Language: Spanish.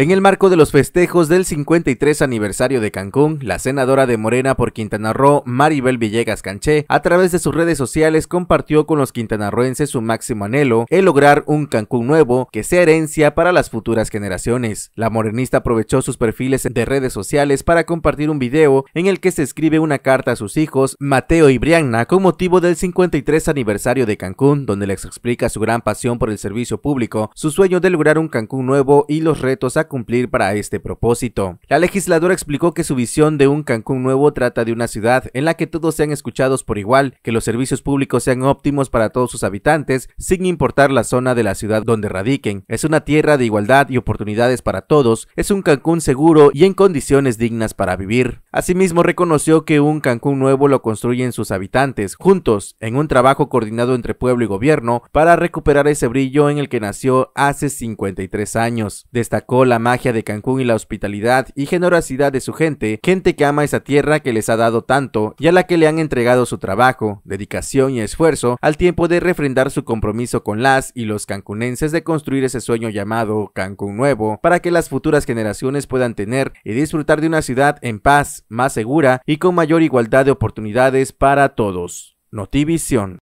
En el marco de los festejos del 53 aniversario de Cancún, la senadora de Morena por Quintana Roo, Maribel Villegas Canché, a través de sus redes sociales compartió con los quintanarroenses su máximo anhelo, el lograr un Cancún nuevo que sea herencia para las futuras generaciones. La morenista aprovechó sus perfiles de redes sociales para compartir un video en el que se escribe una carta a sus hijos, Mateo y Brianna, con motivo del 53 aniversario de Cancún, donde les explica su gran pasión por el servicio público, su sueño de lograr un Cancún nuevo y los retos a cumplir para este propósito. La legisladora explicó que su visión de un Cancún nuevo trata de una ciudad en la que todos sean escuchados por igual, que los servicios públicos sean óptimos para todos sus habitantes, sin importar la zona de la ciudad donde radiquen. Es una tierra de igualdad y oportunidades para todos, es un Cancún seguro y en condiciones dignas para vivir. Asimismo, reconoció que un Cancún nuevo lo construyen sus habitantes, juntos, en un trabajo coordinado entre pueblo y gobierno, para recuperar ese brillo en el que nació hace 53 años. Destacó la magia de Cancún y la hospitalidad y generosidad de su gente, gente que ama esa tierra que les ha dado tanto y a la que le han entregado su trabajo, dedicación y esfuerzo, al tiempo de refrendar su compromiso con las y los cancunenses de construir ese sueño llamado Cancún Nuevo, para que las futuras generaciones puedan tener y disfrutar de una ciudad en paz, más segura y con mayor igualdad de oportunidades para todos. Notivisión.